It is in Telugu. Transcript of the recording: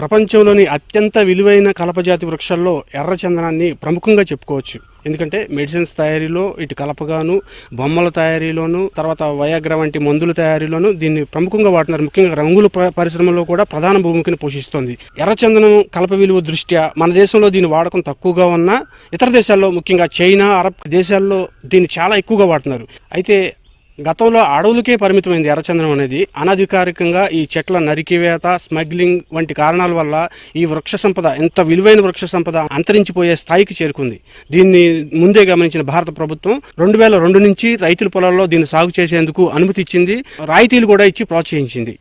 ప్రపంచంలోని అత్యంత విలువైన కలపజాతి వృక్షాల్లో చందనాన్ని ప్రముఖంగా చెప్పుకోవచ్చు ఎందుకంటే మెడిసిన్స్ తయారీలో ఇటు కలపగాను బొమ్మల తయారీలోను తర్వాత వయాగ్ర వంటి మందుల తయారీలోను దీన్ని ప్రముఖంగా వాడుతున్నారు ముఖ్యంగా రంగుల పరిశ్రమలో కూడా ప్రధాన భూమికను పోషిస్తోంది ఎర్రచందనం కలప విలువ దృష్ట్యా మన దేశంలో దీని వాడకం తక్కువగా ఉన్నా ఇతర దేశాల్లో ముఖ్యంగా చైనా అరబ్ దేశాల్లో దీన్ని చాలా ఎక్కువగా వాడుతున్నారు అయితే గతంలో అడవులకే పరిమితమైంది ఎర్రచందనం అనేది అనధికారికంగా ఈ చెట్ల నరికివేత స్మగ్లింగ్ వంటి కారణాల వల్ల ఈ వృక్ష సంపద ఎంత విలువైన వృక్ష సంపద అంతరించిపోయే స్థాయికి చేరుకుంది దీన్ని ముందే గమనించిన భారత ప్రభుత్వం రెండు వేల రెండు నుంచి రైతుల పొలాల్లో దీన్ని సాగు చేసేందుకు అనుమతి ఇచ్చింది రాయితీలు కూడా ఇచ్చి ప్రోత్సహించింది